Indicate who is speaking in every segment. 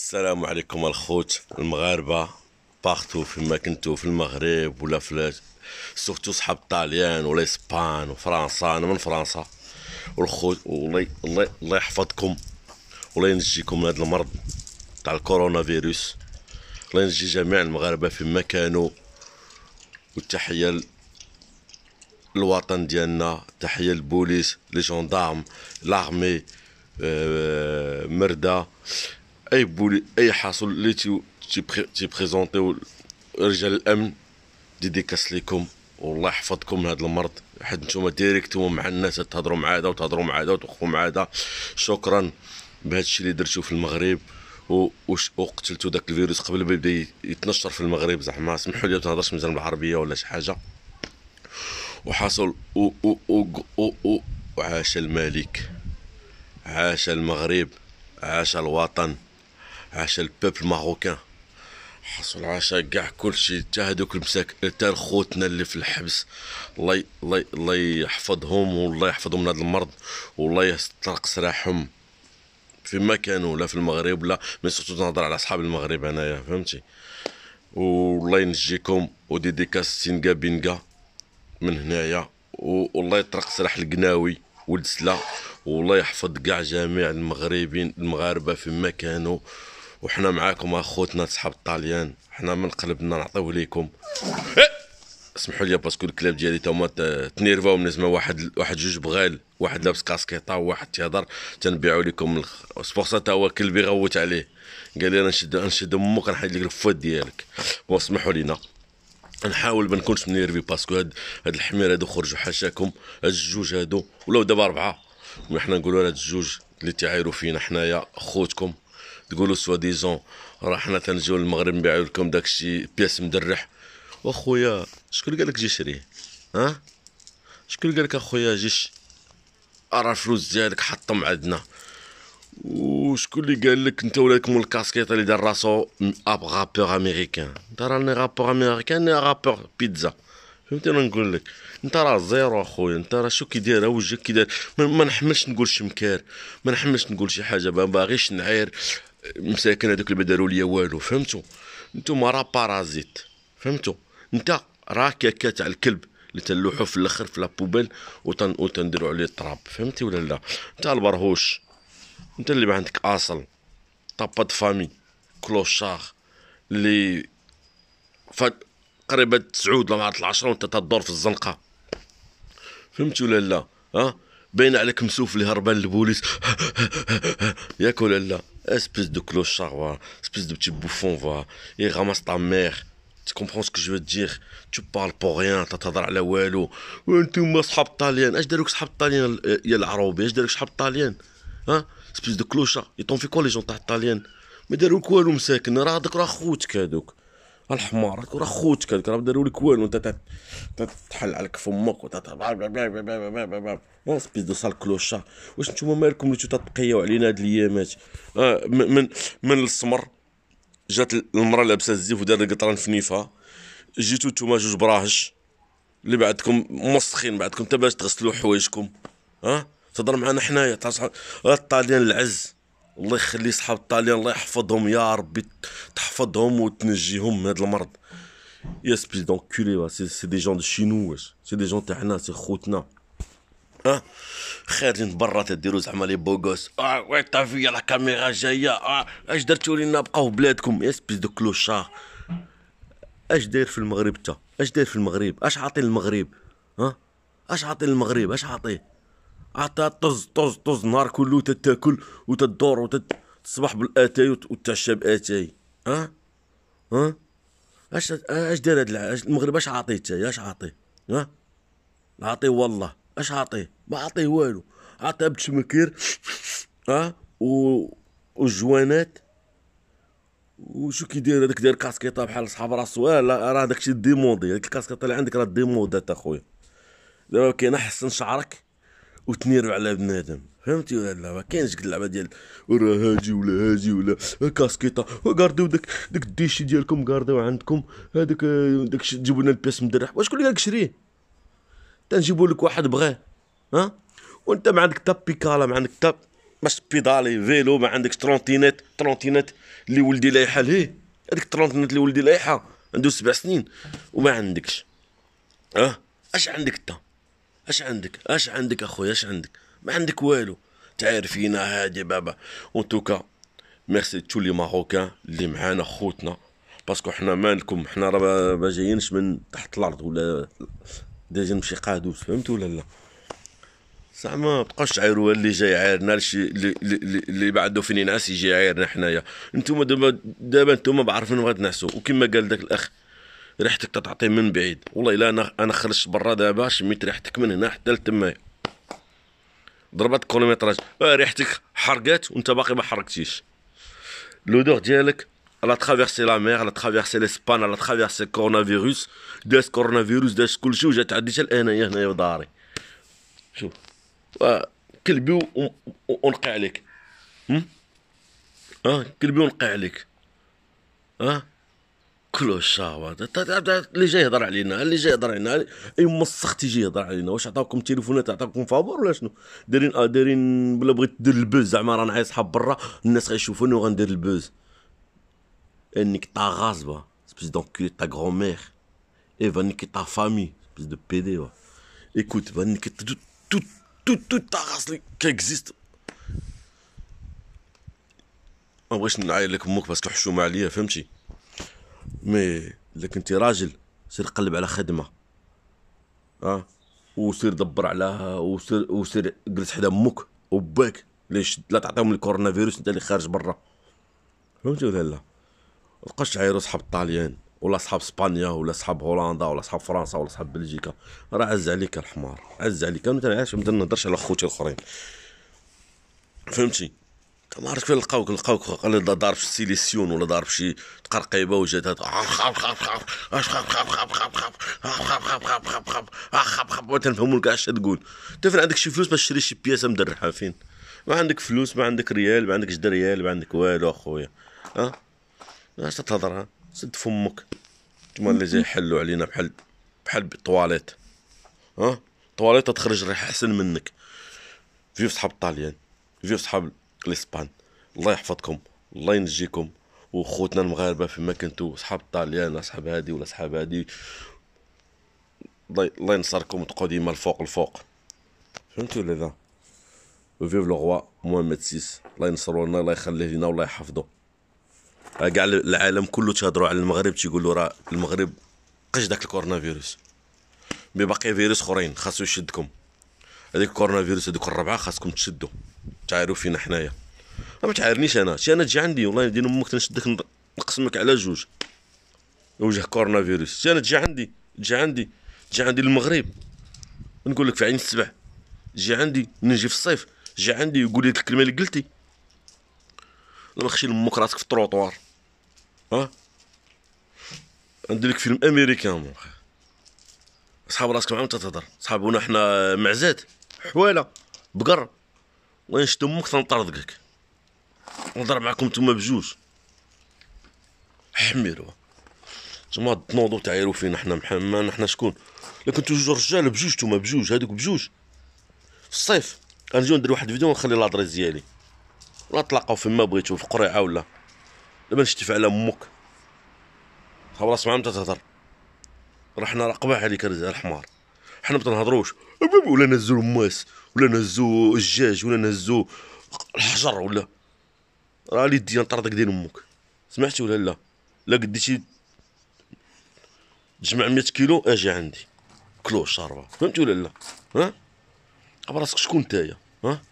Speaker 1: السلام عليكم الخوت المغاربة باختو فيما كنتو في المغرب ولا في سورتو صحاب الطاليان ولا اسبان وفرنسا انا من فرنسا والخوت والله الله الله يحفظكم والله ينجيكم من هذا المرض تاع الكورونا فيروس الله ينجي جميع المغاربة فيما كانوا والتحية للوطن ديالنا تحية للبوليس لي جوندارم لارمي آه، مردة اي بولي اي حاصل اللي تي تي بريزونتيو رجال الامن ديديكاس ليكم والله يحفظكم من هذا المرض حيت نتوما ديريكت مع الناس تهضروا مع هذا وتهضروا مع هذا وتوقفوا مع هذا شكرا بهذا الشيء اللي درتو في المغرب وقتلتوا داك الفيروس قبل ما يبدا يتنشر في المغرب زعما سمحوا لي ما تهضرش مزيان بالعربيه ولا شي حاجه وحصل عاش الملك عاش المغرب عاش الوطن عاش البوبل ماروكان حصل عاشا كاع كلشي حتى هذوك المساك حتى خوتنا اللي في الحبس الله ي... الله الله يحفظهم والله يحفظهم من هذا المرض والله يستر قصراحهم ما كانوا لا في المغرب ولا مي سورتو تنهضر على اصحاب المغرب انايا فهمتي والله ينجيكم وديديكاس سينكا بينكا من هنايا والله يطرق سراح القناوي ولد سلا والله يحفظ كاع جميع المغربين المغاربه ما كانوا وحنا معاكم اخوتنا صحاب الطاليان حنا من قلبنا نعطيو ليكم إيه! اسمحوا لي باسكو الكلاب ديالي تا هما تنيرفاو من زعما واحد واحد جوج بغال واحد لابس كاسكيطه وواحد تيهضر تنبيعوا لكم سبورسا تا هو كلبي غوت عليه قال لي انا نشد نشد امك نحيد لك الفوت ديالك بون اسمحوا لينا نحاول ما نكونش منيرفي باسكو هاد هاد الحمير هادو خرجوا حاشاكم هاد الجوج هادو ولاو دابا اربعه وحنا نقولوا هاد الجوج اللي تعايروا فينا حنايا خوتكم تقولوا سوا ديزون راه حنا تنجيو للمغرب نبيعوا لكم داك الشيء بياس مدرح واخويا شكون قال لك جي شريه ها شكون قال لك اخويا جيش ارا الفلوس ديالك حطهم عندنا وشكون اللي قال لك انت ولادك مول الكاسكيط اللي دار راسو اب رابور امريكان انت راني رابور امريكان رابور بيتزا فهمتي انا نقول لك انت راه زيرو اخويا انت راه شو كي داير وجهك كي داير ما, نحملش نقول شي مكار ما نحملش نقول شي حاجه ما باغيش نعير مساكن هذوك اللي داروا ليا والو فهمتوا نتوما راه بارازيت فهمتوا انت راك كاكا تاع الكلب اللي تنلوحو في الاخر في لابوبيل وتن وتنديروا عليه التراب فهمتي ولا لا انت البرهوش انت اللي ما عندك اصل طاب د فامي كلوشار اللي فات قريبه تسعود ولا عرفت العشره وانت تدور في الزنقه فهمت ولا لا ها باين عليك مسوف اللي هربان البوليس ياك ولا لا espèce de clochard, ouais. espèce de petit bouffon, va. il ramasse ta mère. Tu comprends ce que je veux te dire Tu parles pour rien, تتهضر على والو وانتم صحاب الطاليان اش داروك صحاب الطاليان يا العروبي اش داروك صحاب الطاليان ها سبيس دو كلوشا يطون في كوا لي جون تاع الطاليان ما داروك والو مساكن راه هذاك راه خوتك هذوك الحمار راك راه خوتك هذاك راه داروا لك والو انت تحل عليك فمك وت سبيس دو سال كلوشا واش نتوما مالكم اللي تتقياو علينا هاد الايامات آه من من السمر جات المراه لابسه الزيف ودار القطران في نيفها جيتو نتوما جوج براهش اللي بعدكم مسخين بعدكم حتى باش تغسلوا حوايجكم ها آه؟ تهضر معنا حنايا آه، الطاليان العز الله يخلي صحاب الطاليان الله يحفظهم يا ربي تحفظهم وتنجيهم من هذا المرض يا سبي دونكولي سي دي جون دو شينو واش سي دي جون تاعنا سي خوتنا ها خارجين برا تديروا زعما لي بوغوس اه وي تا في لا كاميرا جايه اه اش درتوا لينا بقاو بلادكم يا سبيس دو كلوشا اش داير في المغرب تا اش داير في المغرب اش عاطي المغرب ها اش عاطي المغرب اش عاطيه عطا طز طز طز نهار كله تتاكل وتدور وتصبح بالاتاي وتتعشى باتاي ها ها اش اش داير هاد المغرب اش عاطيه تاي اش عاطيه ها عاطيه والله اش عاطيه ما عاطيه والو عطاه بتشمكير ها و والجوانات وشو كي داير هذاك داير كاسكيطه بحال صحاب راسو لا راه داكشي ديموندي هذيك الكاسكيطه اللي عندك راه ديموندات اخويا دابا كاين حسن شعرك وتنيروا على بنادم فهمتي ولا لا ما كاينش اللعبه ديال ورا هاجي ولا هاجي ولا كاسكيطه وكارديو داك داك الديشي ديالكم كاردو عندكم هذاك داك جيبوا لنا البيس مدرح واش اللي قالك شريه تنجيبوا لك واحد بغاه ها وانت ما عندك تا بيكالا ما عندك تا باش بيدالي فيلو ما عندكش ترونتينات ترونتينات اللي ولدي لايحه ليه هذيك ترونتينات اللي ولدي لايحه عنده سبع سنين وما عندكش اه اش عندك انت اش عندك اش عندك اخويا اش عندك ما عندك والو تعرفينا هادي بابا اون توكا ميرسي تو لي ماروكان اللي معانا خوتنا باسكو حنا مالكم حنا راه ما جايينش من تحت الارض ولا ديجا نمشي قادوس فهمت ولا لا زعما بقاش تعايروا اللي جاي عايرنا لشي اللي اللي, بعده فين ينعس يجي عايرنا حنايا انتم دابا دابا انتم بعرفين بغات تنعسوا وكما قال داك الاخ ريحتك تتعطي من بعيد والله الا انا خرجت برا دابا شميت ريحتك من هنا حتى لتمايا ضربات كيلومتراج آه، ريحتك حرقات وانت باقي ما حرقتيش لودور ديالك على ترافيرسي لا مير على ترافيرسي لاسبان على ترافيرسي كورونا فيروس داز كورونا فيروس داز كلشي وجات عندي حتى انايا هنايا داري شوف كلبي ونقي عليك هم؟ اه كلبي ونقي عليك اه كلو الشاوط اللي جاي يهضر علينا اللي جاي يهضر علينا اي مسخ يجي يهضر علينا واش عطاكم تليفونات عطاكم فابور ولا شنو دايرين آه، دايرين بلا بغيت دير البوز زعما رانا عايز صحاب برا الناس غيشوفوني وغندير البوز انك تا غاصبة سبيس دونكولي تا غران ميغ اي فانك تا فامي سبيس دو بي دي va ايكوت va تو تو تو tout toute ta race qui ما بغيتش نعاير لك امك باسكو الحشومه عليا فهمتي مي الا كنتي راجل سير قلب على خدمه اه وسير دبر عليها وسير وسير جلس حدا امك وباك ليش لا تعطيهم الكورونا فيروس انت اللي خارج برا فهمتي ولا لا تبقاش تعايروا صحاب الطاليان ولا صحاب اسبانيا ولا صحاب هولندا ولا صحاب فرنسا ولا صحاب بلجيكا راه عز عليك الحمار عز عليك انا ما نهضرش على خوتي الاخرين فهمتي ما عرفت فين لقاوك لقاوك قال ضارب في سيليسيون ولا ضارب شي تقرقيبه وجات ما تنفهمو كاع اش تقول انت فين عندك شي فلوس باش تشري شي بياسه مدرحه فين ما عندك فلوس ما عندك ريال ما عندكش دريال ما عندك والو اخويا ها اش تهضر سد فمك انتوما اللي جاي يحلوا علينا بحال بحال بالطواليت ها طواليت تخرج ريحه احسن منك فيو صحاب الطاليان فيو صحاب الاسبان الله يحفظكم الله ينجيكم وخوتنا المغاربه فيما كنتو صحاب الطاليان صحاب هادي ولا صحاب هادي الله ينصركم وتقعدوا ديما الفوق الفوق فهمتوا ولا لا وفيف لو غوا محمد سيس الله ينصرو لنا الله يخليه لنا والله يحفظو كاع آه، العالم كله تهضروا على المغرب تيقولوا راه المغرب قش داك الكورونا فيروس مي باقي فيروس اخرين خاصو يشدكم هذيك كورونا فيروس هذوك الربعه خاصكم تشدوا تعايروا فينا حنايا ما تعايرنيش انا شي انا تجي عندي والله ندير امك تنشدك نقسمك على جوج وجه كورونا فيروس شي انا تجي عندي تجي عندي تجي عندي المغرب نقول لك في عين السبع تجي عندي نجي في الصيف تجي عندي يقول لي الكلمه اللي قلتي لما خشي لمك راسك في التروطوار ها ندير لك فيلم امريكان اصحاب راسك معاهم تتهضر صحابونا حنا معزات حواله بقر وين شت امك تنطردقك نهضر معاكم نتوما بجوج حميروا نتوما تنوضوا تعايروا فينا حنا محمد حنا شكون لكن انتو جوج رجال بجوج نتوما بجوج هادوك بجوج في الصيف غنجيو ندير واحد الفيديو ونخلي لادريس ديالي ولا تلاقاو فيما بغيتو في قريعه ولا دابا نشتي على امك خبرات معاهم تتهضر راه حنا راه قباح عليك الحمار حنا ما تنهضروش ولا نهزو الماس ولا نهزو الجاج ولا نهزو الحجر ولا راه لي دي نطردك ديال امك سمعتي ولا لا لا قديتي تجمع 100 كيلو اجي عندي كلو شاربه فهمتي ولا لا ها براسك شكون نتايا ها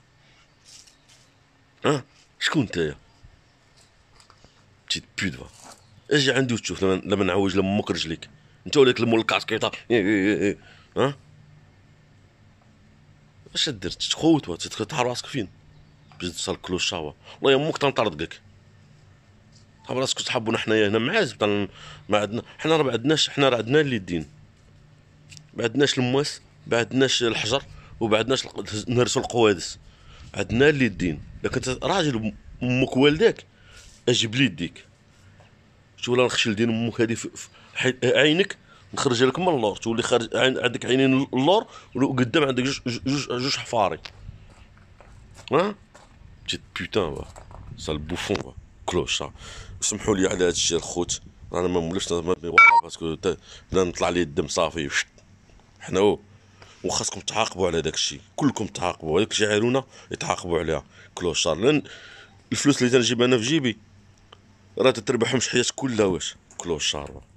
Speaker 1: ها شكون نتايا تي بيد اجي عندي وتشوف لما نعوج لامك رجليك انت وليك المول الكعكيطه إيه، إيه، إيه، ها اش دير تتخوت تحر راسك فين باش توصل كلوش والله يا يمك تنطردك حاب راسك تحبونا حنايا هنا معاز ما عندنا حنا راه ما عندناش حنا راه عندنا اللي الدين ما عندناش المواس ما عندناش الحجر وما عندناش نرسو القوادس عندنا اللي الدين لكن راجل امك والداك اجيب لي يديك شو ولا نخشي لدين امك هذه في عينك نخرج لك من اللور تولي خارج عندك عينين اللور وقدام عندك جوج جوج جوج حفاري ها جيت بوتان با سال بوفون با كلوش سمحوا لي على هذا الشيء الخوت انا ما مولفش باسكو نطلع لي الدم صافي حنا وخاصكم تعاقبوا على داك الشيء كلكم تعاقبوا هذاك الشيء عيرونا يتعاقبوا عليها كلوشار لان الفلوس اللي تنجيب انا في جيبي راه تتربحهمش حياتك كلها واش كلوشار